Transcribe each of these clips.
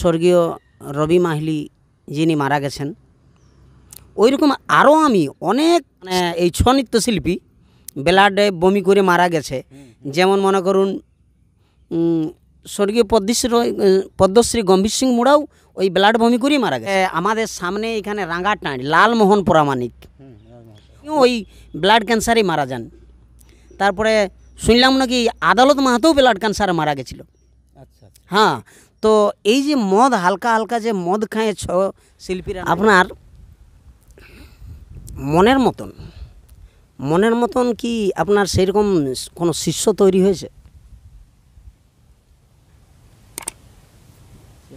স্বর্গীয় রবি মাহিলি যিনি মারা গেছেন ওই রকম আরও আমি অনেক মানে এই ছ নৃত্যশিল্পী ব্লাডে বমি করে মারা গেছে যেমন মনে করুন স্বর্গীয় পদ্মশ্রী পদ্মশ্রী গম্ভীর সিং মুড়াও ওই ব্লাড বমি করেই মারা গেছে আমাদের সামনে এখানে রাঙ্গাটাঁড় লালমোহন প্রামাণিক ওই ব্লাড ক্যান্সারেই মারা যান তারপরে শুনলাম নাকি আদালত মাহাতেও ব্লাড ক্যান্সারে মারা গেছিল আচ্ছা, আচ্ছা। হ্যাঁ তো এই যে মদ হালকা হালকা যে মদ খায় ছ শিল্পীরা আপনার মনের মতন মনের মতন কি আপনার সেরকম কোনো শিষ্য তৈরি হয়েছে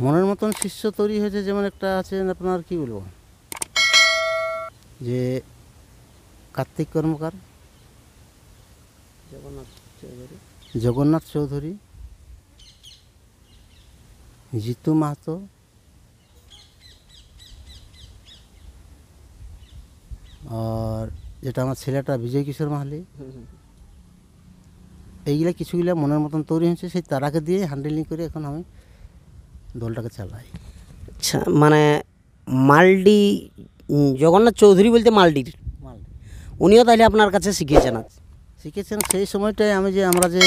মনের মতন শিষ্য তৈরি হয়েছে যেমন একটা আছে আপনার কি বলবো যে কার্তিক কর্মকার জগন্নাথ চৌধুরী জগন্নাথ চৌধুরী জিতু মাহাতো আর যেটা আমার ছেলেটা বিজয় কিশোর মাহালি এইগুলা কিছুগুলা মনের মতন তৈরি হয়েছে সেই তারাকে দিয়ে হ্যান্ডেলিং করে এখন আমি দলটাকে চালাই আচ্ছা মানে মালডি জগন্নাথ চৌধুরী বলতে মালডির উনিও তাহলে আপনার কাছে শিখিয়েছেন শিখেছেন সেই সময়টায় আমি যে আমরা যে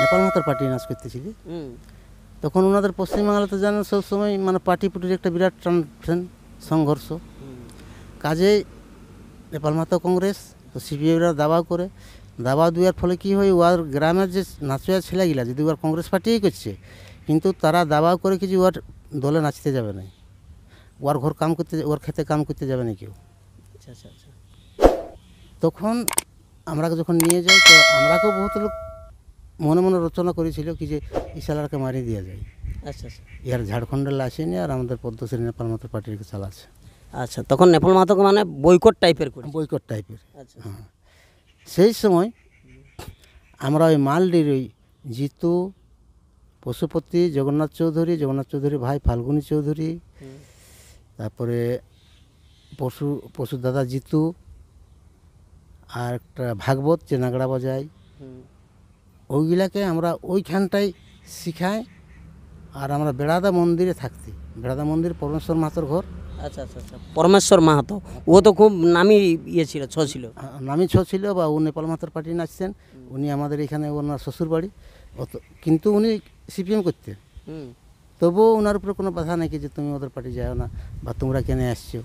নেপাল মাতার পার্টি নাচ করতেছিলি তখন ওনাদের পশ্চিমবাংলাতে তো জানেন সবসময় মানে পার্টি পুটির একটা বিরাট টান সংঘর্ষ কাজে নেপাল মাতা কংগ্রেস তো সিপিএমরা দাবা করে দাবা দেওয়ার ফলে কি হয় ওয়ার গ্রামের যে নাচুয়া ছেলেগুলা যদি ওয়ার কংগ্রেস পার্টিই করছে কিন্তু তারা দাবা করে কিছু ওয়ার দলে নাচতে যাবে না ওয়ার ঘর কাম করতে ওর খেতে কাম করতে যাবে না কেউ আচ্ছা আচ্ছা, আচ্ছা। তখন আমরা যখন নিয়ে যাই তো আমরাকেও বহুত লোক মনে মনে রচনা করেছিল কি যে এই সালারকে মারিয়ে দেওয়া যায় আচ্ছা আচ্ছা ইয়ার ঝাড়খণ্ডের আসেনি আর আমাদের পদ্মশ্রী নেপাল মাত্র পার্টির চালাচ্ছে আচ্ছা তখন নেপাল মাতক মানে বৈকট টাইপের বৈকট টাইপের আচ্ছা হ্যাঁ সেই সময় আমরা ওই মালডির ওই জিতু পশুপতি জগন্নাথ চৌধুরী জগন্নাথ চৌধুরী ভাই ফাল্গুনী চৌধুরী তারপরে পশু পশু দাদা জিতু আর একটা ভাগবত যে নাগড়া বাজায় ওইগুলাকে আমরা ওইখানটাই শিখাই আর আমরা বেড়াদা মন্দিরে থাকতি বেড়াদা মন্দির পরমেশ্বর মাহাতোর ঘর আচ্ছা আচ্ছা আচ্ছা পরমেশ্বর মাহাতো ও তো খুব নামি ইয়ে ছিল ছ ছিল নামি ছ ছিল বা ও নেপাল মাহাতোর পার্টি নাচছেন উনি আমাদের এখানে ওনার শ্বশুর বাড়ি কিন্তু উনি সিপিএম করতেন তবুও ওনার উপরে কোনো বাধা নেই যে তুমি ওদের পার্টি যাও না বা তোমরা কেন আসছো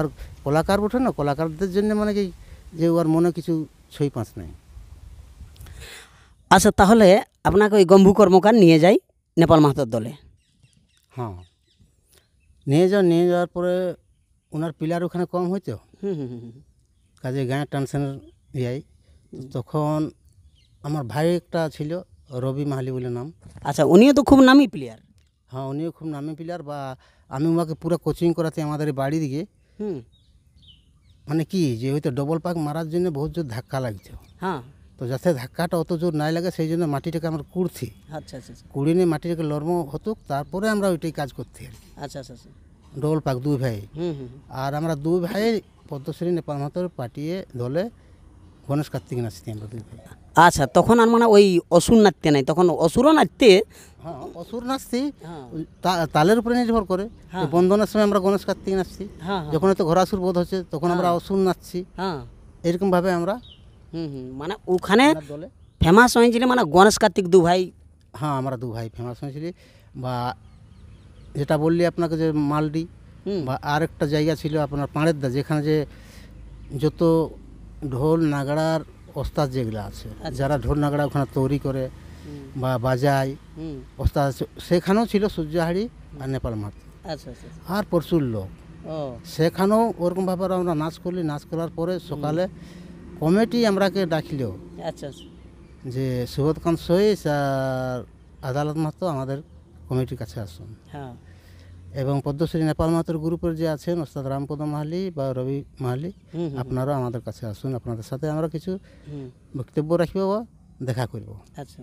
আর কলাকার ওঠে না কলাকারদের জন্য মানে কি যে ওর মনে কিছু ছই পাঁচ নাই আচ্ছা তাহলে আপনাকে ওই গম্ভু কর্মকার নিয়ে যাই নেপাল মাহাতোর দলে হ্যাঁ নিয়ে যাও নিয়ে যাওয়ার পরে ওনার পিলার ওখানে কম হইতো কাজে গায়ে টেনশনের ইয়াই তখন আমার ভাই একটা ছিল রবি মাহালি বলে নাম আচ্ছা উনিও তো খুব নামি প্লেয়ার হ্যাঁ উনিও খুব নামি প্লেয়ার বা আমি ওনাকে পুরো কোচিং করাতে আমাদের বাড়ি দিকে মানে কি যে হয়তো ডবল পাক মারার জন্য বহুত জোর ধাক্কা লাগছে হ্যাঁ তো যাতে ধাক্কাটা অত জোর নাই লাগে সেই জন্য মাটিটাকে আমরা কুড়ছি আচ্ছা আচ্ছা, আচ্ছা। কুড়ি নিয়ে মাটিটাকে লরম হতুক তারপরে আমরা ওইটাই কাজ করছি আর আচ্ছা আচ্ছা আচ্ছা ডবল পাক দুই ভাই আর আমরা দুই ভাই পদ্মশ্রী নেপাল মাতর পাটিয়ে দলে গণেশ কার্তিক নাচতে আমরা দুই ভাই আচ্ছা তখন আর মানে ওই অসুর নাচতে নাই তখন অসুরও নাচতে হ্যাঁ অসুর নাচছি হ্যাঁ। তালের উপরে নির্ভর করে হ্যাঁ। বন্ধনের সময় আমরা গণেশ কার্তিক নাচছি হ্যাঁ, যখন হয়তো ঘোরাসুর বোধ হচ্ছে তখন আমরা অসুর নাচছি এরকমভাবে আমরা হুম হুম মানে ওখানে ফেমাস হয়েছিল মানে গণেশ কার্তিক দু ভাই হ্যাঁ আমরা দু ভাই ফেমাস হয়েছিল বা যেটা বললি আপনাকে যে মালডি বা আরেকটা জায়গা ছিল আপনার পাঁড়ের দা যেখানে যে যত ঢোল নাগড়ার ওস্তাদ যেগুলো আছে আচ্ছা। যারা ঢোল নাগড়া ওখানে তৈরি করে বা বাজায় ওস্তাদ আছে সেখানেও ছিল সূর্যাহারি আর নেপাল মাতি আচ্ছা, আচ্ছা, আর প্রচুর লোক সেখানেও ওরকমভাবে আমরা নাচ করলি নাচ করার পরে সকালে কমিটি আমরাকে ডাকিল আচ্ছা আচ্ছা যে সুবোধকান্ত সৈস আর আদালত মাত্র আমাদের কমিটির কাছে আসুন হ্যাঁ এবং পদ্মশ্রী নেপাল মাতর গ্রুপের যে আছেন ওস্তাদ রামপদ মাহালি বা রবি মাহালি আপনারাও আমাদের কাছে আসুন আপনাদের সাথে আমরা কিছু বক্তব্য রাখবো বা দেখা করব আচ্ছা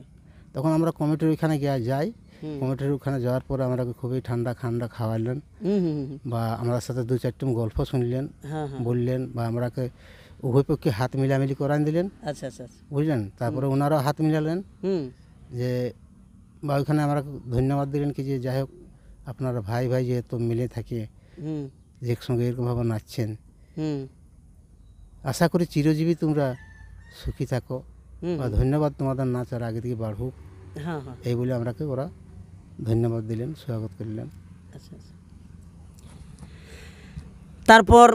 তখন আমরা কমিটির ওইখানে গিয়ে যাই কমিটির ওখানে যাওয়ার পরে আমরা খুবই ঠান্ডা ঠান্ডা খাওয়ালেন বা আমাদের সাথে দু চারটি গল্প শুনলেন হ্যাঁ, হ্যাঁ। বললেন বা আমরাকে উভয় পক্ষে হাত মিলামিলি করান দিলেন আচ্ছা আচ্ছা, আচ্ছা। বুঝলেন তারপরে ওনারাও হাত মিলালেন যে বা ওইখানে আমরা ধন্যবাদ দিলেন কি যে যাই হোক আপনারা ভাই ভাই যেহেতু মিলে থাকে যে একসঙ্গে এরকমভাবে নাচছেন আশা করি চিরজীবী তোমরা সুখী থাকো বা ধন্যবাদ তোমাদের নাচ আর আগে থেকে বাড়ুক হ্যাঁ, হ্যাঁ। এই বলে আমরাকে ওরা ধন্যবাদ দিলেন স্বাগত করলেন আচ্ছা আচ্ছা তারপর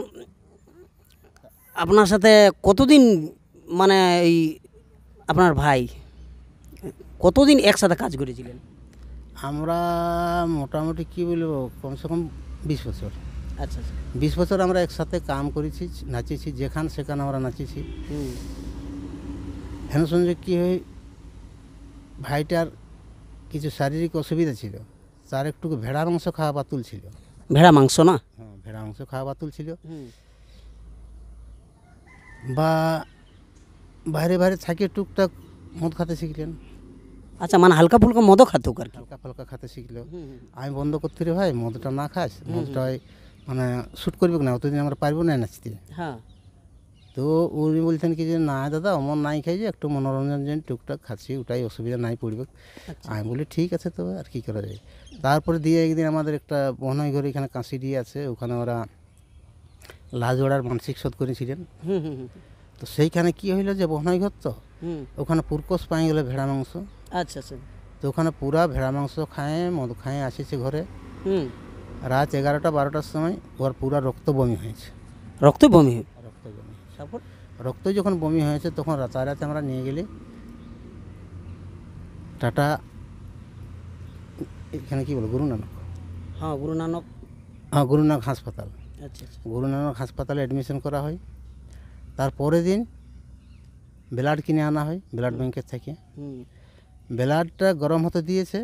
আপনার সাথে কতদিন মানে এই আপনার ভাই কতদিন একসাথে কাজ করেছিলেন আমরা মোটামুটি কি বলবো কমসে কম বিশ বছর আচ্ছা আচ্ছা বিশ বছর আমরা একসাথে কাম করেছি নাচেছি যেখান সেখান আমরা নাচেছি হেন সঞ্জয় কী হয় ভাইটার কিছু শারীরিক অসুবিধা ছিল তার একটু ভেড়ার মাংস খাওয়া বাতুল ছিল ভেড়া মাংস না হ্যাঁ ভেড়া মাংস খাওয়া বাতুল ছিল বা বাইরে বাইরে থাকে টুকটাক মদ খাতে শিখলেন আচ্ছা মানে হালকা ফুলকা মদও খাতে আর হালকা ফালকা খাতে শিখল আমি বন্ধ করতে রে ভাই মদটা না খাস মদটা মানে শ্যুট করবে না অতদিন আমরা পারবো না নাচতে হ্যাঁ তো উনি বলতেন কি যে না দাদা অমন নাই খাই যে একটু মনোরঞ্জন যেন টুকটাক খাচ্ছি ওটাই অসুবিধা নাই পড়বে আচ্ছা। আমি বলি ঠিক আছে তো আর কী করা যায় তারপরে দিয়ে একদিন আমাদের একটা বনয় ঘরে এখানে কাঁসি দিয়ে আছে ওখানে ওরা লাজোড়ার মানসিক শোধ করেছিলেন তো সেইখানে কি হইল যে বহনাই ঘর তো ওখানে পুরকোষ পাই গেলে ভেড়া মাংস আচ্ছা আচ্ছা তো ওখানে পুরা ভেড়া মাংস খায় মদ খায় আসেছে ঘরে রাত এগারোটা বারোটার সময় ওর পুরা রক্ত বমি হয়েছে রক্ত বমি রক্ত বমি রক্ত যখন বমি হয়েছে তখন রাতারাতি আমরা নিয়ে গেলি টাটা এখানে কি বলো গুরু নানক হ্যাঁ গুরু নানক হ্যাঁ গুরু নানক হাসপাতাল আচ্ছা, আচ্ছা। গুরু নানক হাসপাতালে অ্যাডমিশন করা হয় তারপরে দিন ব্লাড কিনে আনা হয় ব্লাড ব্যাংকের থেকে ব্লাডটা গরম হতে দিয়েছে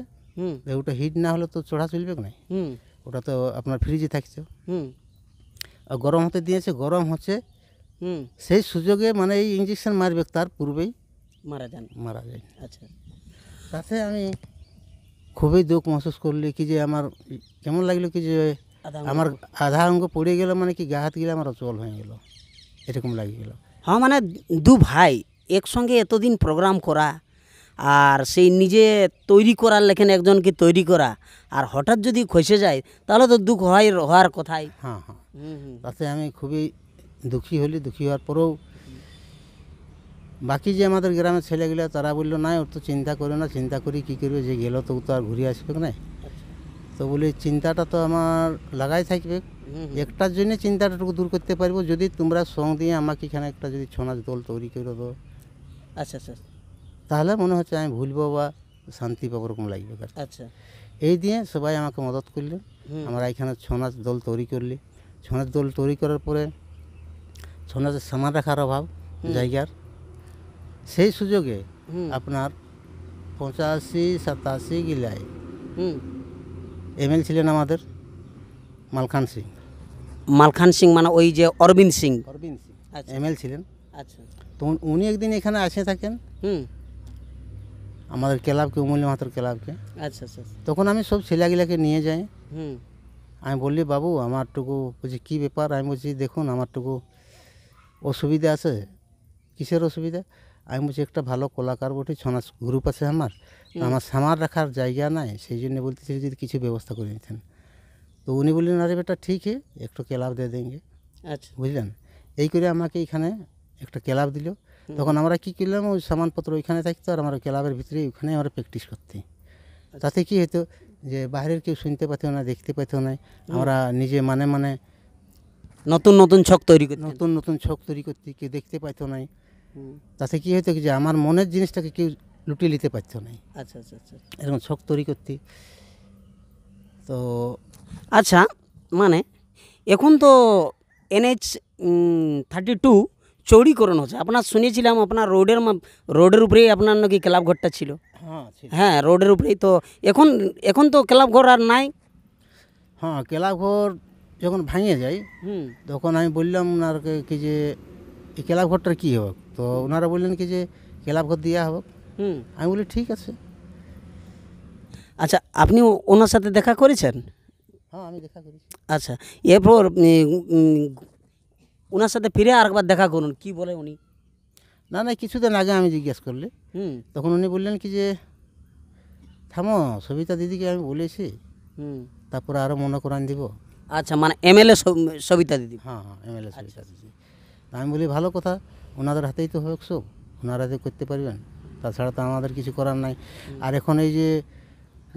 ওটা হিট না হলে তো চড়া চলবে না ওটা তো আপনার ফ্রিজে থাকছে আর গরম হতে দিয়েছে গরম হচ্ছে সেই সুযোগে মানে এই ইঞ্জেকশন মারবে তার পূর্বেই মারা যান মারা যায় আচ্ছা তাতে আমি খুবই দুঃখ মহসুস করলি কি যে আমার কেমন লাগলো কি যে আমার আধা অঙ্গ পড়ে গেল মানে কি গা হাত গেলে আমার অচল হয়ে গেল এরকম লাগে গেল হ্যাঁ মানে দু ভাই একসঙ্গে এতদিন প্রোগ্রাম করা আর সেই নিজে তৈরি করার লেখেন একজনকে তৈরি করা আর হঠাৎ যদি খসে যায় তাহলে তো দুঃখ হয় হওয়ার কথাই হ্যাঁ হ্যাঁ তাতে আমি খুবই দুঃখী হলি দুঃখী হওয়ার পরেও বাকি যে আমাদের গ্রামের ছেলেগুলো তারা বললো না ওর তো চিন্তা করো না চিন্তা করি কী করবে যে গেল তো আর ঘুরে আসবে না তো বলি চিন্তাটা তো আমার লাগাই থাকবে একটার জন্য চিন্তাটাটুকু দূর করতে পারবো যদি তোমরা সং দিয়ে আমাকে এখানে একটা যদি নাচ দল তৈরি করে দো আচ্ছা, আচ্ছা আচ্ছা তাহলে মনে হচ্ছে আমি ভুলবো বা শান্তি পাবো ওরকম লাগবে আচ্ছা এই দিয়ে সবাই আমাকে মদত করলেন আমরা এখানে নাচ দল তৈরি করলি নাচ দল তৈরি করার পরে নাচের সামান রাখার অভাব জায়গার সেই সুযোগে আপনার পঁচাশি সাতাশি গিলায় এমএল ছিলেন আমাদের মালখান সিং মালখান সিং মানে ওই যে অরবিন্দ সিং অরবিন্দ সিং আচ্ছা। এমএল ছিলেন আচ্ছা তো উনি একদিন এখানে আসে থাকেন হুম আমাদের ক্লাবকে উমলি মাতার ক্লাবকে আচ্ছা, আচ্ছা আচ্ছা তখন আমি সব ছেলেগুলাকে নিয়ে যাই হুম আমি বললি বাবু আমারটুকু বলছি কী ব্যাপার আমি বলছি দেখুন আমারটুকু অসুবিধা আছে কিসের অসুবিধা আমি বলছি একটা ভালো কলাকার বটি ছনাস গ্রুপ আছে আমার আমার সামার রাখার জায়গা নাই সেই জন্য বলতেছি যদি কিছু ব্যবস্থা করে নিতেন তো উনি বললেন আরে বেটা ঠিক হে একটু ক্লাব দিয়ে দেঙ্গে আচ্ছা বুঝলেন এই করে আমাকে এখানে একটা ক্লাব দিল তখন আমরা কী করলাম ওই সামানপত্র ওইখানে থাকতো আর আমার ক্লাবের ভিতরে ওইখানে আমরা প্র্যাকটিস করতে আচ্ছা। তাতে কি হতো যে বাইরের কেউ শুনতে পেত না দেখতে পেত না আমরা নিজে মানে মানে নতুন নতুন ছক তৈরি নতুন নতুন ছক তৈরি করতে কেউ দেখতে পাইতো নাই তাতে কি হইতো যে আমার মনের জিনিসটাকে কেউ লুটিয়ে নিতে পারত না আচ্ছা, আচ্ছা আচ্ছা আচ্ছা এরকম শখ তৈরি করতে তো আচ্ছা মানে এখন তো এনএইচ থার্টি টু চৌড়িকরণ হচ্ছে আপনার শুনেছিলাম আপনার রোডের রোডের উপরেই আপনার নাকি ক্লাব ঘরটা হ্যাঁ, ছিল হ্যাঁ রোডের উপরেই তো এখন এখন তো ক্লাব ঘর আর নাই হ্যাঁ ক্লাব ঘর যখন ভাঙে যায় তখন আমি বললাম আর কি যে এই ঘরটার কী হোক তো ওনারা বললেন কি যে ক্লাব ঘর দেওয়া হোক হুম আমি বলি ঠিক আছে আচ্ছা আপনি ওনার সাথে দেখা করেছেন হ্যাঁ আমি দেখা করেছি আচ্ছা এরপর ওনার সাথে ফিরে আরেকবার দেখা করুন কি বলে উনি না না কিছুদিন আগে আমি জিজ্ঞেস করলে হুম তখন উনি বললেন কি যে থামো সবিতা দিদিকে আমি বলেছি হুম তারপরে আরও মনে করান দিব আচ্ছা মানে এমএলএ সবিতা দিদি হ্যাঁ হ্যাঁ এমএলএ সবিতা আচ্ছা। দিদি আমি বলি ভালো কথা ওনাদের হাতেই তো হোক সব ওনারা তো করতে পারবেন তাছাড়া তো আমাদের কিছু করার নাই আর এখন এই যে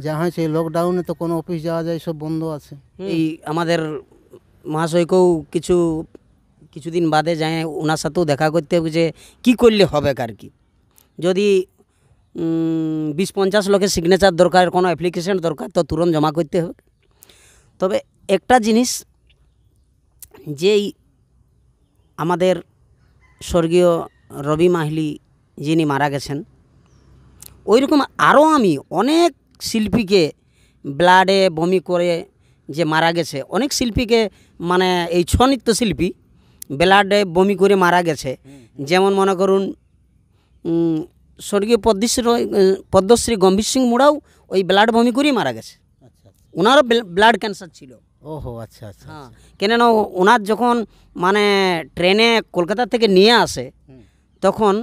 যা হয়েছে লকডাউনে তো কোনো অফিস যাওয়া যায় সব বন্ধ আছে এই আমাদের মহাশয়কেও কিছু কিছুদিন বাদে যায় ওনার সাথেও দেখা করতে হবে যে কী করলে হবে আর কি যদি বিশ পঞ্চাশ লোকের সিগনেচার দরকার কোনো অ্যাপ্লিকেশন দরকার তো তুরন্ত জমা করতে হবে তবে একটা জিনিস যেই আমাদের স্বর্গীয় রবি মাহিলি যিনি মারা গেছেন ওই রকম আরও আমি অনেক শিল্পীকে ব্লাডে বমি করে যে মারা গেছে অনেক শিল্পীকে মানে এই ছ শিল্পী ব্লাডে বমি করে মারা গেছে যেমন মনে করুন স্বর্গীয় পদ্মশ্রী পদ্মশ্রী গম্ভীর সিং মুড়াও ওই ব্লাড বমি করেই মারা গেছে আচ্ছা, আচ্ছা। ওনারও ব্লাড ক্যান্সার ছিল ওহো আচ্ছা আচ্ছা, হ্যাঁ। আচ্ছা। কেননা ওনার যখন মানে ট্রেনে কলকাতা থেকে নিয়ে আসে তখন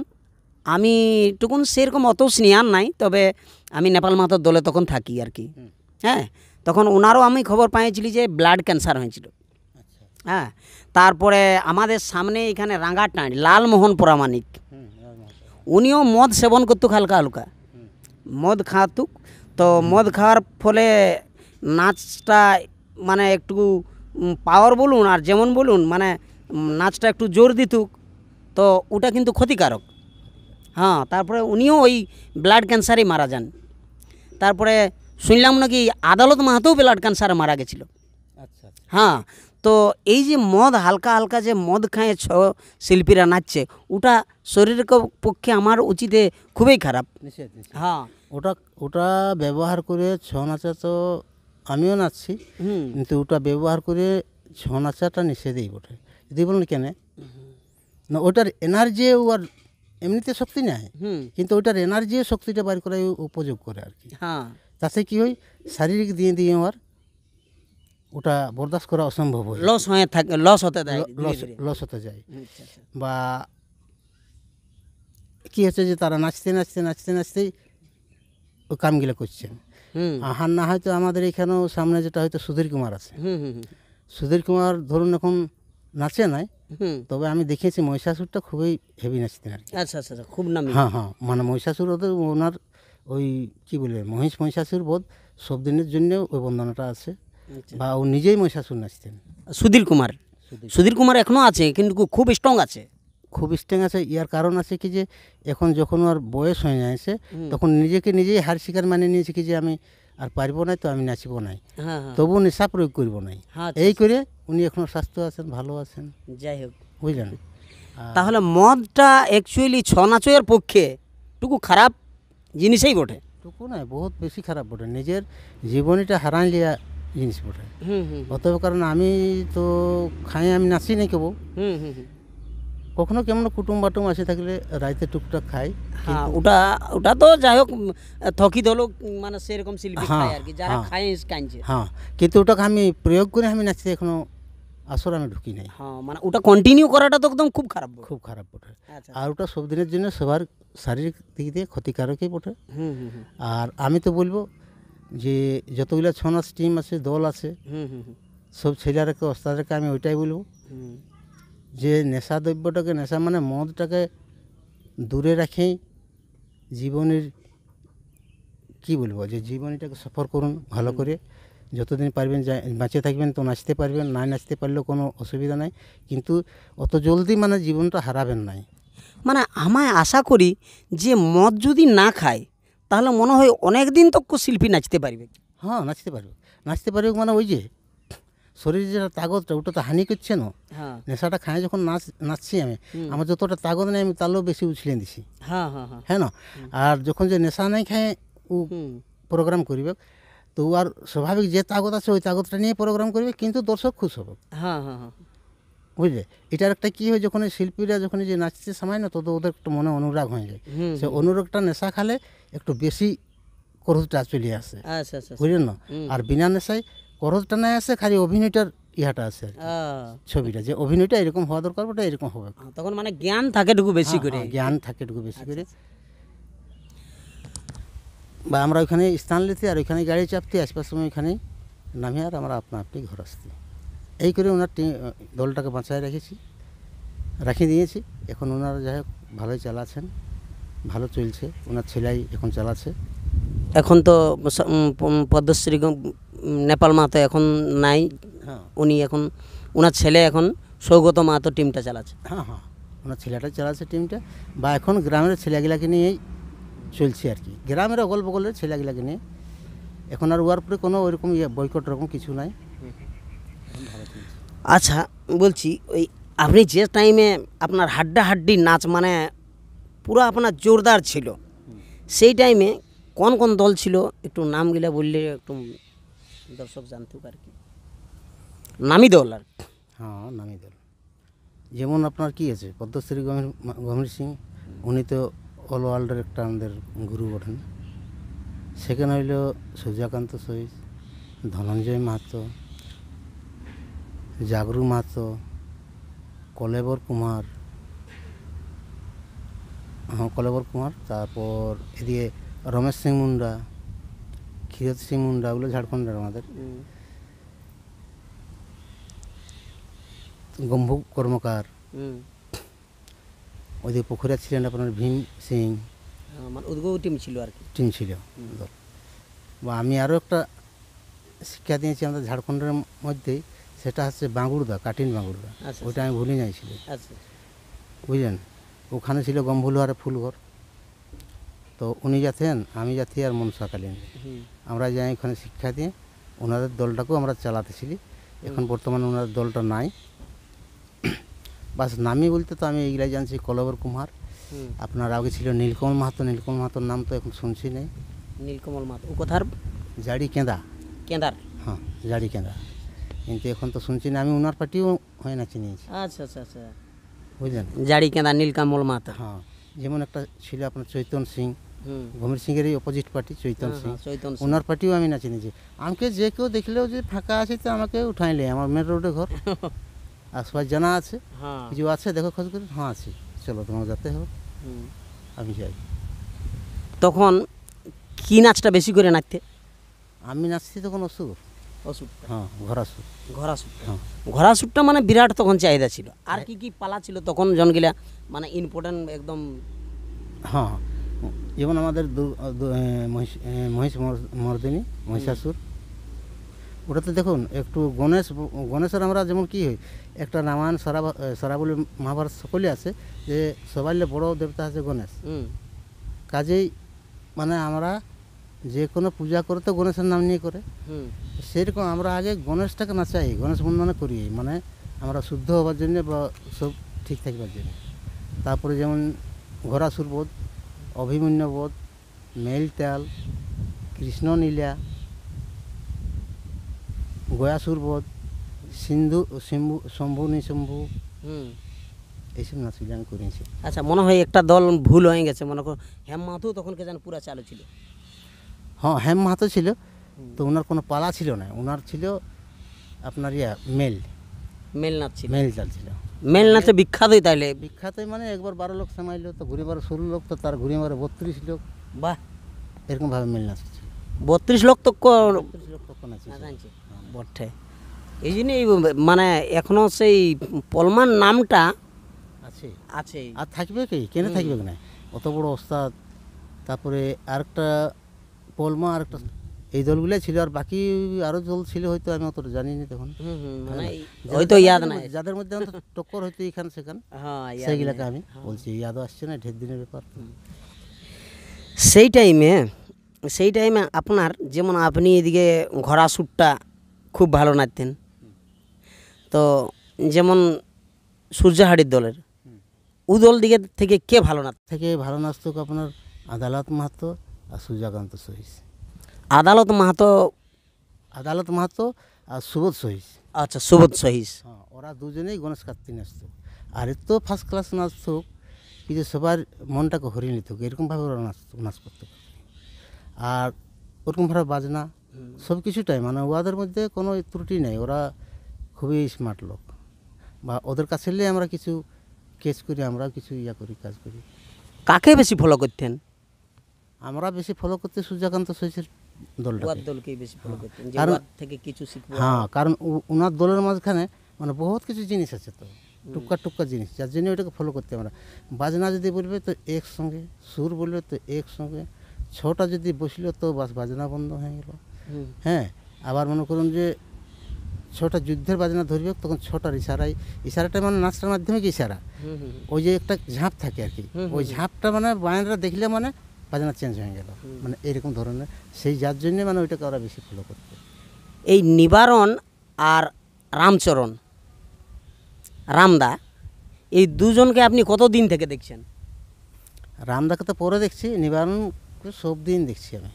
আমি টুকুন সেরকম অত স্নেহান নাই তবে আমি নেপাল মাথার দলে তখন থাকি আর কি হ্যাঁ তখন ওনারও আমি খবর পাইছিলি যে ব্লাড ক্যান্সার হয়েছিল আচ্ছা। হ্যাঁ তারপরে আমাদের সামনে এখানে রাঙ্গাটাঁড় লালমোহন প্রামাণিক উনিও মদ সেবন করতুক হালকা হালকা মদ খাওয়াতুক তো মদ খাওয়ার ফলে নাচটা মানে একটু পাওয়ার বলুন আর যেমন বলুন মানে নাচটা একটু জোর দিতুক তো ওটা কিন্তু ক্ষতিকারক হ্যাঁ তারপরে উনিও ওই ব্লাড ক্যান্সারেই মারা যান তারপরে শুনলাম নাকি আদালত মাহাতেও ব্লাড ক্যান্সারে মারা গেছিল আচ্ছা, আচ্ছা। হ্যাঁ তো এই যে মদ হালকা হালকা যে মদ খায় ছ শিল্পীরা নাচছে ওটা শরীরের পক্ষে আমার উচিতে খুবই খারাপ হ্যাঁ ওটা ওটা ব্যবহার করে ছ নাচা তো আমিও নাচছি কিন্তু ওটা ব্যবহার করে ছৌ নাচাটা নিষেধেই বটে যদি বলুন কেন না ওটার এনার্জি ও আর এমনিতে শক্তি নেয় কিন্তু ওটার এনার্জি শক্তিটা বার করে উপযোগ করে আর কি হ্যাঁ তাতে কি হয় শারীরিক দিয়ে দিয়ে আর ওটা বরদাস করা অসম্ভব হয় লস হয়ে থাকে লস হতে যায় লস হতে যায় বা কি হচ্ছে যে তারা নাচতে নাচতে নাচতে নাচতেই ওই কামগুলো করছেন আর না হয়তো আমাদের এখানেও সামনে যেটা হয়তো সুধীর কুমার আছে সুধীর কুমার ধরুন এখন নাচে নাই তবে আমি দেখেছি মহিষাসুরটা খুবই হেভি নাচতেন আর আচ্ছা, আচ্ছা আচ্ছা খুব নাম হ্যাঁ হ্যাঁ মানে মহিষাসুর ওদের ওনার ওই কি বলে মহিষ মহিষাসুর বোধ সব দিনের জন্য ওই বন্দনাটা আছে আচ্ছা। বা ও নিজেই মহিষাসুর নাচতেন সুধীর কুমার সুধীর কুমার এখনও আছে কিন্তু খুব স্ট্রং আছে খুব স্ট্রেং আছে ইয়ার কারণ আছে কি যে এখন যখন ওর বয়স হয়ে যাচ্ছে তখন নিজেকে নিজেই হার শিকার মানে নিয়েছে কি যে আমি আর পারবো না তো আমি নাচিব নাই হ্যাঁ, হ্যাঁ। তবু নেশা প্রয়োগ করব নাই হ্যাঁ, আচ্ছা, এই আচ্ছা। করে উনি এখনো স্বাস্থ্য আছেন ভালো আছেন যাই হোক বুঝলেন তাহলে মদটা অ্যাকচুয়ালি নাচয়ের পক্ষে টুকু খারাপ জিনিসেই বটে টুকু নয় বহুত বেশি খারাপ বটে নিজের জীবনীটা হারান লিয়া জিনিস বটে অতএব কারণ আমি তো খাই আমি নাচি নাই কেবল কখনো কেমন কুটুম বাটুম আসে থাকলে রাইতে টুকটাক খাই হ্যাঁ ওটা ওটা তো যাই হোক থকি হলো মানে সেরকম শিল্পী হ্যাঁ, খায় আর কি যারা হ্যাঁ। খায় কাঁদছে হ্যাঁ কিন্তু ওটাকে আমি প্রয়োগ করে আমি নাচতে এখনো আসর আমি ঢুকি নাই হ্যাঁ মানে ওটা কন্টিনিউ করাটা তো একদম খুব খারাপ খুব খারাপ বটে আচ্ছা। আর ওটা সব দিনের জন্য সবার শারীরিক দিক দিয়ে ক্ষতিকারকই বটে আর আমি তো বলবো যে যতগুলো ছনাস টিম আছে দল আছে সব ছেলেরাকে ওস্তাদেরকে আমি ওইটাই বলবো যে নেশা দ্রব্যটাকে নেশা মানে মদটাকে দূরে রাখেই জীবনের কি বলবো যে জীবনীটাকে সফর করুন ভালো করে যতদিন পারবেন বাঁচে থাকবেন তো নাচতে পারবেন না নাচতে পারলেও কোনো অসুবিধা নাই কিন্তু অত জলদি মানে জীবনটা হারাবেন নাই মানে আমায় আশা করি যে মদ যদি না খায় তাহলে মনে হয় অনেক দিন তক্ষ শিল্পী নাচতে পারবে হ্যাঁ নাচতে পারবে নাচতে পারবে মানে ওই যে শরীরে যেটা তাগতটা ওটা তো হানি করছে না হ্যাঁ। নেশাটা খায় যখন নাচ নাচছি আমি আমার যতটা তাগত নেই আমি তাহলেও বেশি উছলে দিছি হ্যাঁ, হ্যাঁ, হ্যাঁ। না আর যখন যে নেশা নাই খায় ও প্রোগ্রাম করবে তো আর স্বাভাবিক যে তাগত আছে ওই তাগতটা নিয়ে প্রোগ্রাম করবে কিন্তু দর্শক খুশ হবে বুঝলে এটার একটা কি হয় যখন শিল্পীরা যখন যে নাচতে সময় না তত ওদের একটু মনে অনুরাগ হয়ে যায় সে অনুরাগটা নেশা খালে একটু বেশি করুটা চলে আসে আচ্ছা, আচ্ছা, আচ্ছা। বুঝলেন না আর বিনা নেশায় করজটা নাই আছে খালি অভিনয়টার ইহাটা আছে আর ছবিটা যে অভিনয়টা এরকম হওয়া দরকার ওটা এরকম হবে তখন মানে জ্ঞান থাকে ঢুকু বেশি হ্যাঁ, করে হ্যাঁ, জ্ঞান থাকে একটু বেশি আচ্ছা, করে আচ্ছা। বা আমরা ওইখানে স্থান নিতে আর ওইখানে গাড়ি চাপতে আসবার সময় ওইখানে নামে আর আমরা আপনা আপনি ঘর আসতে এই করে ওনার টি- দলটাকে বাঁচায় রেখেছি রাখি দিয়েছি এখন ওনারা যাই হোক ভালোই চালাচ্ছেন ভালো চলছে ওনার ছেলাই এখন চালাচ্ছে এখন তো পদ্মশ্রী নেপাল মা তো এখন নাই হ্যাঁ। উনি এখন ওনার ছেলে এখন সৌগত মা তো টিমটা চালাচ্ছে হ্যাঁ হ্যাঁ ওনার ছেলেটা চালাচ্ছে টিমটা বা এখন গ্রামের ছেলেগুলাকে নিয়েই চলছে আর কি গ্রামের গল্প করলে ছেলেগুলাকে নিয়ে এখন আর ওয়ার পরে কোনো ওইরকম ইয়ে বয়কট রকম কিছু নাই আচ্ছা বলছি ওই আপনি যে টাইমে আপনার হাড্ডাহাড্ডি নাচ মানে পুরো আপনার জোরদার ছিল সেই টাইমে কোন কোন দল ছিল একটু নামগুলা বললে একটু দর্শক জানতে আর কি নামি দল আর হ্যাঁ নামি দল যেমন আপনার কি আছে পদ্মশ্রী গমের সিং উনি তো অল ওয়ার্ল্ডের একটা আমাদের গুরু গঠন সেখানে হইল সূর্যকান্ত সহিত ধনঞ্জয় মাহাতো জাগরু মাহাতো কলেবর কুমার হ্যাঁ কলেবর কুমার তারপর এদিকে রমেশ সিং মুন্ডা ক্ষীরত সিং মুন্ডা ওগুলো ঝাড়খণ্ডের আমাদের গম্ভুক কর্মকার ওদের পুকুরে ছিলেন আপনার ভীম সিং মানে টিম ছিল আর কি টিম ছিল বা আমি আরও একটা শিক্ষা দিয়েছি আমাদের ঝাড়খণ্ডের মধ্যেই সেটা হচ্ছে বাঙ্গুরদা কাটিন বাঙ্গুরদা আচ্ছা, ওইটা আমি ভুলে যাইছিলাম আচ্ছা, আচ্ছা। বুঝলেন ওখানে ছিল আর ফুলঘর তো উনি যাচ্ছেন আমি যাচ্ছি আর মনসাকালীন আমরা যাই এখানে শিক্ষা দিয়ে ওনাদের দলটাকেও আমরা চালাতেছিলি এখন বর্তমানে ওনাদের দলটা নাই বাস নামই বলতে তো আমি এইগুলাই জানছি কলবর কুমার আপনার আগে ছিল নীলকমল মাহাতো নীলকমল মাহাতোর নাম তো এখন শুনছি নেই নীলকমল মাহাতো ও কোথার জাড়ি কেঁদা কেঁদার হ্যাঁ জাড়ি কেঁদা কিন্তু এখন তো শুনছি না আমি ওনার পার্টিও হয় না চিনিয়েছি আচ্ছা আচ্ছা আচ্ছা বুঝলেন জাড়ি কেঁদা নীলকমল মাহাতো হ্যাঁ যেমন একটা ছিল আপনার চৈতন্য সিং ভমির হ্যাঁ, সিং এর এই অপোজিট পার্টি চৈতন সিং ওনার পার্টিও আমি নাচি যে আমাকে যে কেউ দেখলেও যে ফাঁকা আছে তো আমাকে উঠাই নেই আমার মেন রোডে ঘর আর সবাই জানা আছে হ্যাঁ। কিছু আছে দেখো খোঁজ করে হ্যাঁ আছে চলো তোমার যাতে হোক আমি যাই তখন কি নাচটা বেশি করে নাচতে আমি নাচছি তখন অসুখ হ্যাঁ ঘোরাসুটটা হ্যাঁ। মানে বিরাট তখন চাহিদা ছিল আর কি কি পালা ছিল তখন জনগুলা মানে ইম্পর্টেন্ট একদম হ্যাঁ যেমন আমাদের মহিষ মর্দিনী মহিষাসুর ওটাতে দেখুন একটু গণেশ গণেশের আমরা যেমন কি হয় একটা রামায়ণ সরা সারাবলী মহাভারত সকলে আছে যে সবাই বড় দেবতা আছে গণেশ কাজেই মানে আমরা যে কোনো পূজা করে তো গণেশের নাম নিয়ে করে সেরকম আমরা আগে গণেশটাকে নাচাই গণেশ বন্ধনে করি মানে আমরা শুদ্ধ হবার জন্যে বা সব ঠিক থাকবার জন্য তারপরে যেমন ঘোড়াসুর বোধ অভিমন্যবোধ মেলতাল কৃষ্ণনীলা গয়াসুরবোধ সিন্ধু শম্ভু শম্ভু নিশম্ভু এইসব নাচগুলি আমি করেছি আচ্ছা মনে হয় একটা দল ভুল হয়ে গেছে মনে করো হেম তখন কে যেন পুরা চালু ছিল হ্যাঁ হেম মাহাতো ছিল তো ওনার কোনো পালা ছিল না ওনার ছিল আপনার ইয়া মেল মেল নাচ ছিল মেল চাল ছিল মেল নাচে বিখ্যাতই তাইলে বিখ্যাতই মানে একবার বারো লোক সামাইলো তো ঘুরে বারো ষোলো লোক তো তার ঘুরে মারে বত্রিশ লোক বাহ এরকমভাবে মেল নাচ বত্রিশ লোক তো হ্যাঁ। বটে এই জন্য মানে এখনও সেই পলমান নামটা আছে আছে আর থাকবে কি কেন থাকবে না অত বড় ওস্তাদ তারপরে আরেকটা পলমা আরেকটা এই দলগুলো ছিল আর বাকি আরো দল ছিল হয়তো আমি অতটা জানি না তখন হ্যাঁ। মানে হয়তো ইয়াদ নাই যাদের মধ্যে টক্কর হয়তো এখান সেখান হ্যাঁ, সেগুলাকে আমি হ্যাঁ। বলছি ইয়াদ আসছে না ঢের দিনের ব্যাপার সেই টাইমে সেই টাইমে আপনার যেমন আপনি এদিকে ঘোড়া সুটটা খুব ভালো নাচতেন তো যেমন সূর্যহাড়ির দলের উদল দল দিকে থেকে কে ভালো নাচ থেকে ভালো নাচত আপনার আদালত মাহাতো আর সূর্যকান্ত সহিস আদালত মাহাতো আদালত মাহাতো আর সুবোধ সহিস আচ্ছা সুবোধ সহিস হ্যাঁ ওরা দুজনেই গণেশ কার্তিক নাচত আর এত ফার্স্ট ক্লাস নাচত কিন্তু সবার মনটাকে হরিয়ে নিত এরকমভাবে ওরা নাচ নাচ করতে আর ওরকমভাবে বাজনা সব কিছুটাই মানে ওদের মধ্যে কোনো ত্রুটি নেই ওরা খুবই স্মার্ট লোক বা ওদের কাছে নিয়ে আমরা কিছু কেস করি আমরা কিছু ইয়া করি কাজ করি কাকে বেশি ফলো করতেন আমরা বেশি ফলো করতে সূর্যকান্ত সহিসের হ্যাঁ। কারণ হ্যাঁ কারণ ওনার দলের মাঝখানে মানে বহুত কিছু জিনিস আছে তো টুকা টুকা জিনিস যার জন্য ওইটাকে ফলো করতে আমরা বাজনা যদি বলবে তো এক সঙ্গে সুর বলবে তো এক সঙ্গে ছটা যদি বসলো তো বাস বাজনা বন্ধ হয়ে গেল হ্যাঁ আবার মনে করুন যে ছটা যুদ্ধের বাজনা ধরবে তখন ছটার ইশারায় ইশারাটা মানে নাচটার মাধ্যমে কি ইশারা ওই যে একটা ঝাঁপ থাকে আর কি ওই ঝাঁপটা মানে বায়নরা দেখলে মানে বাজনা চেঞ্জ হয়ে গেল মানে এরকম ধরনের সেই যার জন্যে মানে ওইটাকে ওরা বেশি ফলো করতো এই নিবারণ আর রামচরণ রামদা এই দুজনকে আপনি কত দিন থেকে দেখছেন রামদাকে তো পরে দেখছি নিবারণ সব দিন দেখছি আমি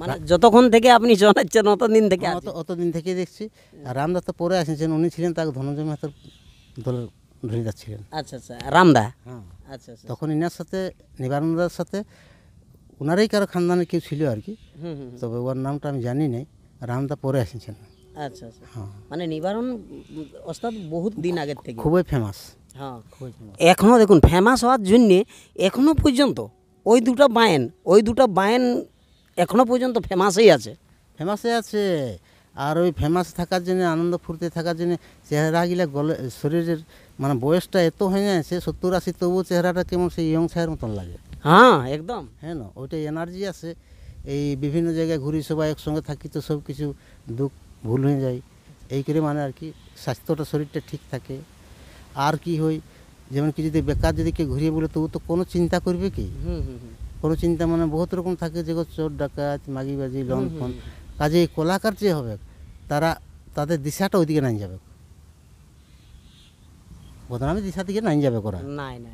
মানে যতক্ষণ থেকে আপনি জানাচ্ছেন হ্যাঁ, অত দিন থেকে অত দিন থেকে দেখছি আর রামদা তো পরে আসেছেন উনি ছিলেন তাকে ধনঞ্জয় মাহাতর দলের ধরে যাচ্ছিলেন আচ্ছা আচ্ছা রামদা হ্যাঁ আচ্ছা আচ্ছা তখন ইনার সাথে নিবারণদার সাথে ওনারাই কারো খানদানের কেউ ছিল আর কি তবে ওর নামটা আমি জানি নাই রামদা পরে এসেছেন আচ্ছা আচ্ছা হ্যাঁ। মানে নিবারণ ওস্তাদ বহুত দিন আগের থেকে খুবই ফেমাস হ্যাঁ এখনও দেখুন ফেমাস হওয়ার জন্যে এখনও পর্যন্ত ওই দুটো বায়েন ওই দুটো বায়েন এখনও পর্যন্ত ফেমাসই আছে ফেমাসই আছে আর ওই ফেমাস থাকার জন্য আনন্দ ফুর্তি থাকার জন্য গিলা গলে শরীরের মানে বয়সটা এত হয়ে যায় সে সত্তর আশি তবুও চেহারাটা কেমন সেই ইয়ং ছায়ের মতন লাগে হ্যাঁ একদম হ্যাঁ না ওইটা এনার্জি আছে এই বিভিন্ন জায়গায় ঘুরি সবাই একসঙ্গে থাকি তো সব কিছু দুঃখ ভুল হয়ে যায় এই করে মানে আর কি স্বাস্থ্যটা শরীরটা ঠিক থাকে আর কি হয় যেমন কি যদি বেকার যদি কেউ ঘুরিয়ে বলে তবু তো কোনো চিন্তা করবে কি কোনো চিন্তা মানে বহুত রকম থাকে যে চোর ডাকাত মাগিবাজি লন ফন কাজে এই কলাকার যে হবে তারা তাদের দিশাটা ওইদিকে নাই যাবে বদনামী দিশা দিকে নাই যাবে করা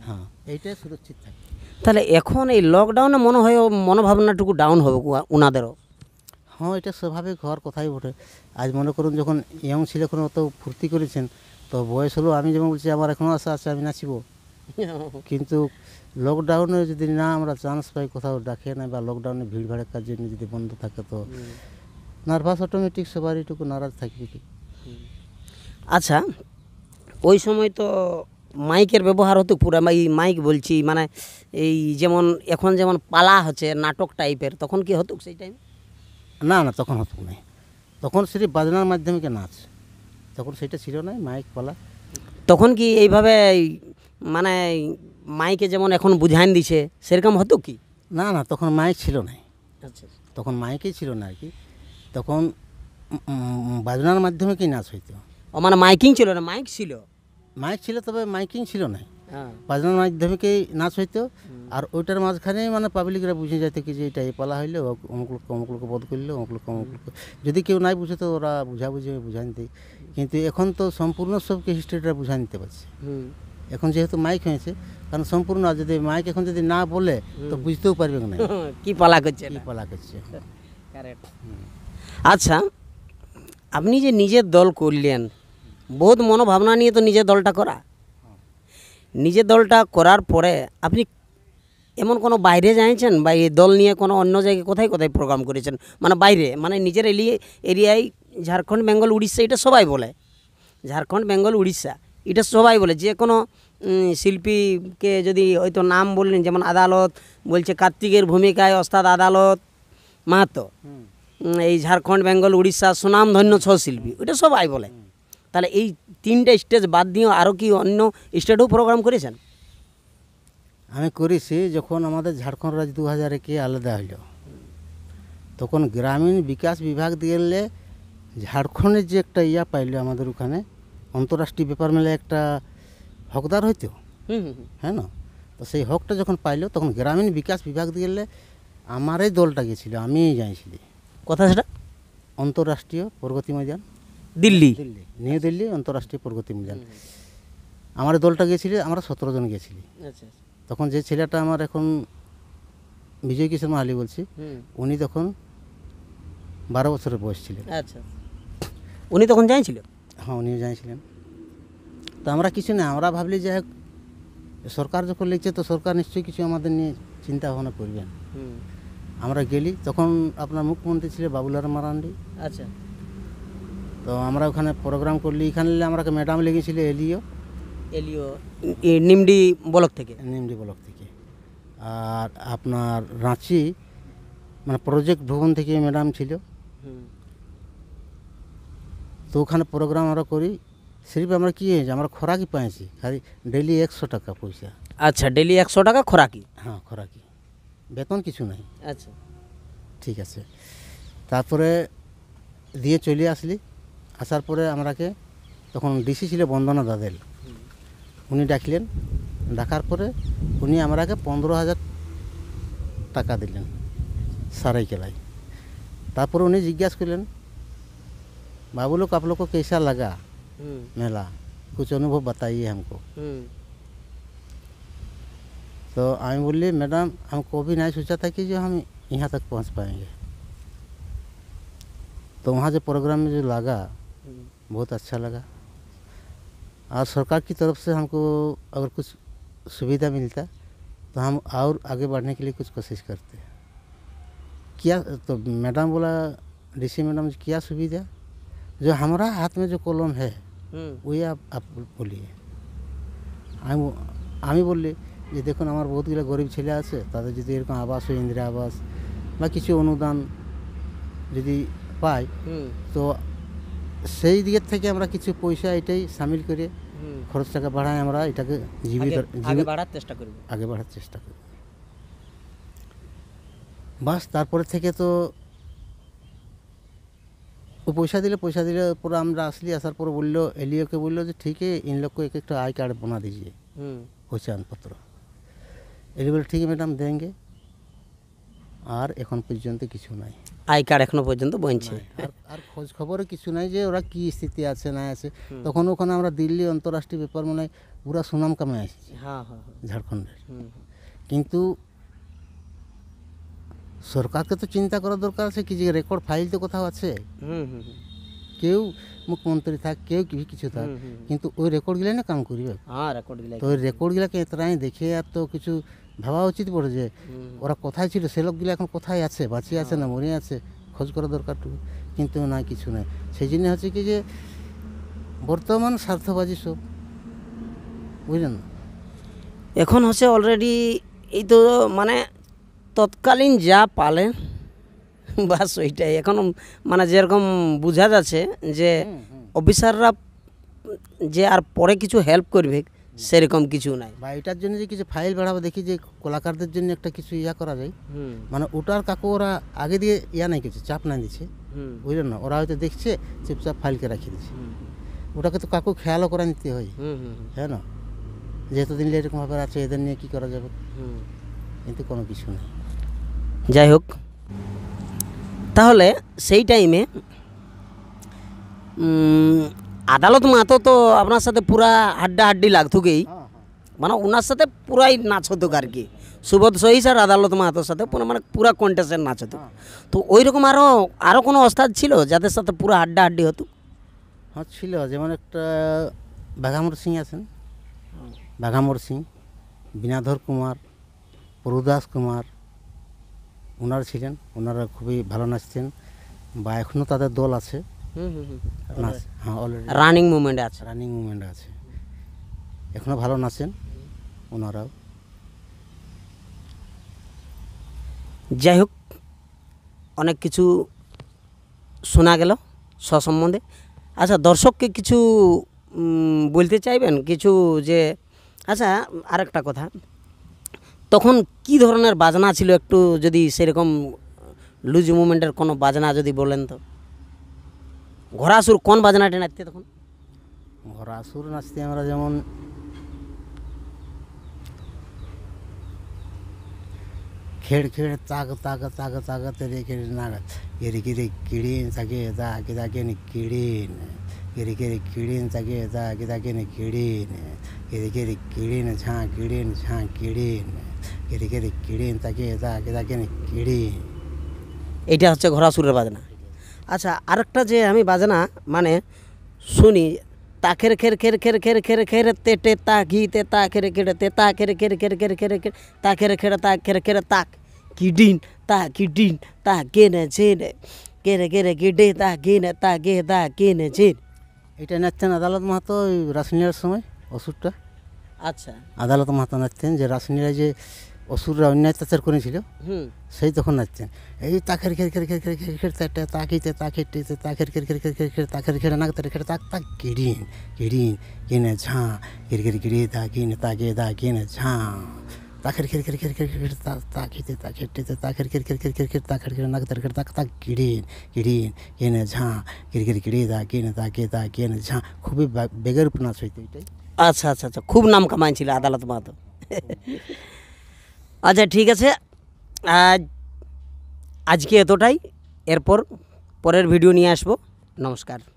হ্যাঁ এইটাই সুরক্ষিত থাকে তাহলে এখন এই লকডাউনে মনে হয় মনোভাবনাটুকু ডাউন হবে ওনাদেরও হ্যাঁ এটা স্বাভাবিক হওয়ার কথাই বটে আজ মনে করুন যখন ইয়ং ছেলে কোনো অত ফুর্তি করেছেন তো বয়স হলো আমি যেমন বলছি আমার এখনও আশা আছে আমি নাচিব কিন্তু লকডাউনে যদি না আমরা চান্স পাই কোথাও ডাকে না বা লকডাউনে ভিড় ভাড়ের কাজ জন্য যদি বন্ধ থাকে তো নার্ভাস অটোমেটিক সবারই একটু নারাজ থাকবে আচ্ছা ওই সময় তো মাইকের ব্যবহার হতো পুরো এই মাইক বলছি মানে এই যেমন এখন যেমন পালা হচ্ছে নাটক টাইপের তখন কি হতো সেই টাইম না না তখন হতো না তখন সেটি বাজনার মাধ্যমে নাচ তখন সেটা ছিল না মাইক পালা তখন কি এইভাবে মানে মাইকে যেমন এখন বুঝাইন দিছে সেরকম হতো কি না না তখন মাইক ছিল না আচ্ছা, আচ্ছা। তখন মাইকই ছিল না আর কি তখন বাজনার মাধ্যমে কি নাচ হইতো মানে মাইকিং ছিল না মাইক ছিল মাইক ছিল তবে মাইকিং ছিল না হ্যাঁ। বাজনার মাধ্যমেই নাচ হইতো আর ওইটার মাঝখানে মানে পাবলিকরা বুঝে যাইতো কি যে এটা এ পালা হইলে অমুক লোক অমুক লোক বধ করলে অমুক লোক অমুক লোক যদি কেউ নাই বুঝে তো ওরা বুঝাবুঝি বুঝান নিতে কিন্তু এখন তো সম্পূর্ণ সবকে হিস্ট্রিটা বুঝা নিতে পারছে এখন যেহেতু মাইক হয়েছে কারণ সম্পূর্ণ যদি মাইক এখন যদি না বলে তো বুঝতেও পারবে না কি পালা করছে কি পালা করছে আচ্ছা আপনি যে নিজের দল করলেন বহুত মনোভাবনা নিয়ে তো নিজের দলটা করা নিজের দলটা করার পরে আপনি এমন কোনো বাইরে যাইছেন বা এই দল নিয়ে কোনো অন্য জায়গায় কোথায় কোথায় প্রোগ্রাম করেছেন মানে বাইরে মানে নিজের এলিয়ে এরিয়ায় ঝাড়খণ্ড বেঙ্গল উড়িষ্যা এটা সবাই বলে ঝাড়খণ্ড বেঙ্গল উড়িষ্যা এটা সবাই বলে যে কোনো শিল্পীকে যদি হয়তো নাম বললেন যেমন আদালত বলছে কার্তিকের ভূমিকায় অস্তাদ আদালত মাহাতো এই ঝাড়খণ্ড বেঙ্গল উড়িষ্যা সুনামধন্য ছ শিল্পী ওইটা সবাই বলে তাহলে এই তিনটা স্টেজ বাদ দিয়ে আরও কি অন্য স্টেটেও প্রোগ্রাম করেছেন আমি করেছি যখন আমাদের ঝাড়খণ্ড রাজ্য দু হাজার একে আলাদা হইল তখন গ্রামীণ বিকাশ বিভাগ দিয়ে ঝাড়খণ্ডের যে একটা ইয়া পাইল আমাদের ওখানে আন্তঃরাষ্ট্রীয় ব্যাপার মেলে একটা হকদার হইতো হ্যাঁ না তো সেই হকটা যখন পাইল তখন গ্রামীণ বিকাশ বিভাগ দিয়ে আমারই দলটা গেছিল আমি যাইছিলি কথা সেটা আন্তঃরাষ্ট্রীয় প্রগতি ময়দান দিল্লি নিউ দিল্লি আন্তরাষ্ট্রীয় প্রগতি মিলন আমার দলটা গিয়েছিলি আমরা সতেরো জন গিয়েছিলি আচ্ছা, আচ্ছা। তখন যে ছেলেটা আমার এখন বিজয় কিশোর মাহালি বলছি উনি তখন বারো বছরের বয়স ছিলেন আচ্ছা, আচ্ছা উনি তখন জানিয়েছিলেন হ্যাঁ উনিও জানিয়েছিলেন তো আমরা কিছু না আমরা ভাবলি যে সরকার যখন লিখছে তো সরকার নিশ্চয়ই কিছু আমাদের নিয়ে চিন্তা ভাবনা করবেন আমরা গেলি তখন আপনার মুখ্যমন্ত্রী ছিলেন বাবুলাল মারান্ডি আচ্ছা তো আমরা ওখানে প্রোগ্রাম করলি এখানে আমরা ম্যাডাম লেগেছিল এলিও এলিও নিমডি ব্লক থেকে নিমডি ব্লক থেকে আর আপনার রাঁচি মানে প্রজেক্ট ভবন থেকে ম্যাডাম ছিল তো ওখানে প্রোগ্রাম আমরা করি সিরিপ আমরা কী হয়েছে আমরা খোরাকি পাইছি খালি ডেলি একশো টাকা পয়সা আচ্ছা ডেলি একশো টাকা খোরাকি হ্যাঁ খোরাকি বেতন কিছু নাই আচ্ছা ঠিক আছে তারপরে দিয়ে চলে আসলি আসার পরে আমরাকে তখন ডিসি ছিল বন্দনা দাদেল উনি ডাকলেন ডাকার পরে উনি আমরাকে পনেরো হাজার টাকা দিলেন সারাইকেলায় তারপরে উনি জিজ্ঞাসা করলেন বাবু লোক আপ কেসা লাগা মেলা কুচ অনুভব বাতাই हमको তো আমি বললি ম্যাডাম আমি কবি নাই সোচা থাকি যে আমি ইহা তাক পৌঁছ পাই তো উহা যে প্রোগ্রামে যে লাগা बहुत अच्छा लगा और सरकार की तरफ से हमको अगर कुछ सुविधा मिलता तो हम और आगे बढ़ने के लिए कुछ कोशिश करते हैं क्या तो मैडम बोला डीसी मैडम क्या सुविधा जो हमारा हाथ में जो कॉलम है हम्म। वही आप आप बोलिए আমি বললি যে देखो हमारे बहुत গরিব गरीब আছে তাদের যদি এরকম আবাস হয় ইন্দিরা আবাস বা किसी अनुदान যদি पाए हम्म। तो সেই দিকের থেকে আমরা কিছু পয়সা এটাই সামিল করে খরচ টাকা বাড়ায় আমরা এটাকে জীবিত আগে বাড়ার চেষ্টা করি আগে বাড়ার চেষ্টা করি বাস তারপরে থেকে তো ও পয়সা দিলে পয়সা দিলে পরে আমরা আসলি আসার পর বললো এলিওকে বললো যে ঠিকই ইন লোক এক একটা আই কার্ড বোনা দিয়েছে পয়সা আনপত্র এলি বলে ঠিক ম্যাডাম দেঙ্গে আর এখন পর্যন্ত কিছু নাই আই কার্ড এখনো পর্যন্ত বনছে আর খোঁজ খবরও কিছু নাই যে ওরা কি স্থিতি আছে না আছে তখন ওখানে আমরা দিল্লি আন্তঃরাষ্ট্রীয় ব্যাপার মানে পুরা সুনাম কামে আসছি ঝাড়খণ্ডের কিন্তু সরকারকে তো চিন্তা করা দরকার আছে কি যে রেকর্ড ফাইল তো কোথাও আছে হুম হুম কেউ মুখ্যমন্ত্রী থাক কেউ কি কিছু থাক কিন্তু ওই রেকর্ডগুলো না কাম করবে হ্যাঁ, তো ওই রেকর্ডগুলোকে এতটাই দেখে আর তো কিছু ভাবা উচিত পড়ে যে ওরা কোথায় ছিল সে লোকগুলো এখন কোথায় আছে বাঁচিয়ে আছে না হ্যাঁ। মরে আছে খোঁজ করা দরকার দরকারটুকু কিন্তু না কিছু নাই সেই জন্য হচ্ছে কি যে বর্তমান স্বার্থবাজি সব বুঝলেন এখন হচ্ছে অলরেডি এই তো মানে তৎকালীন যা পালেন বাস ওইটাই এখন মানে যেরকম বোঝা যাচ্ছে যে অফিসাররা যে আর পরে কিছু হেল্প করবে সেরকম কিছু নাই বা এটার জন্য যে কিছু ফাইল বাড়াবো দেখি যে কলাকারদের জন্য একটা কিছু ইয়া করা যায় মানে ওটার কাকু ওরা আগে দিয়ে ইয়া নাই কিছু চাপ না দিচ্ছে বুঝলেন না ওরা হয়তো দেখছে চুপচাপ ফাইলকে রাখিয়ে দিচ্ছে ওটাকে তো কাকু খেয়ালও করা নিতে হয় হ্যাঁ না যেহেতু দিন এরকমভাবে আছে এদের নিয়ে কী করা যাবে কিন্তু কোনো কিছু নেই যাই হোক তাহলে সেই টাইমে আদালত মাতো তো আপনার সাথে পুরা হাড্ডাহাড্ডি লাগতুকেই হ্যাঁ, হ্যাঁ। মানে ওনার সাথে পুরাই নাচ হতো আর কি সুবোধ সহিস আর আদালত মাহাতোর সাথে মানে পুরা কন্টেস্টের নাচ হতো হ্যাঁ। তো ওই রকম আরও আরও কোনো অস্তাদ ছিল যাদের সাথে পুরো হাড্ডাহাড্ডি হতো হ্যাঁ ছিল যেমন একটা বাঘামর সিং আছেন বাঘামর সিং বিনাধর কুমার প্রদাস কুমার ওনারা ছিলেন ওনারা খুবই ভালো নাচতেন বা এখনও তাদের দল আছে হ্যাঁ রানিং মুভমেন্ট আছে রানিং মুভমেন্ট আছে এখনও ভালো নাচেন ওনারাও যাই হোক অনেক কিছু শোনা গেল স সম্বন্ধে আচ্ছা দর্শককে কিছু বলতে চাইবেন কিছু যে আচ্ছা আরেকটা কথা তখন কি ধরনের বাজনা ছিল একটু যদি সেরকম লুজ মুভমেন্টের কোনো বাজনা যদি বলেন তো ঘোরাসুর কোন বাজনাটি নাচতে তখন ঘোরাসুর নাচতে আমরা যেমন খেড় খেড় তাক তাক তাক তাক তেরে গিরে গিরে কিড়িন তাকে এদা আগে তাকে নি কিড়িন গিরে গিরে কিড়িন তাকে এদা আগে তাকে নি কিড়িন গিরে গিরে কিড়িন ঝাঁ কিড়িন ঝাঁ কিড়িন কেড়ে কেড়ে কেড়ে তাকে তাকে কেড়ে এটা হচ্ছে ঘোড়াসুরের বাজনা আচ্ছা আরেকটা যে আমি বাজনা মানে শুনি তাখের খের খের খের খের খের খের তেটে তা ঘি তে তা খেরে খেড়ে তে তা খেরে খের খের খের খেরে খের তা খেরে খেড়ে তা খেরে খেরে তাক কিডিন তা কিডিন তা গেনে ঝেনে কেরে কেরে গেডে তা নে তা গে দা নে ঝেন এটা নাচছেন আদালত মাহাতো রাসনিয়ার সময় ওষুধটা আচ্ছা আদালত মাহাতো নাচছেন যে রাসনিয়া যে অসুররা অন্যায় অত্যাচার করেছিল সেই তখন নাচছেন এই তাকের খের খের খের খের খের খের তাটা তাকিতে তাকের টেতে তাকের খের খের খের খের খের তাকের খের না তাকের খের তাক তাক কিড়িন কিড়িন কিনে ঝাঁ কির কির কিড়ি তাকিন তাকে তাকিন ঝাঁ ताखिर खिर ताखिर खिर खिर खिर खिर खिर ताखिर खिर नाक तर खिर ताक ताक किड़ीन किड़ीन ये न झा खिर खिर किड़ी ताके न ताके ताके न झा बेगर उपन्यास होते अच्छा अच्छा अच्छा खूब नाम कमाई छिला अदालत में तो আচ্ছা ঠিক আছে আজকে এতটাই এরপর পরের ভিডিও নিয়ে আসবো নমস্কার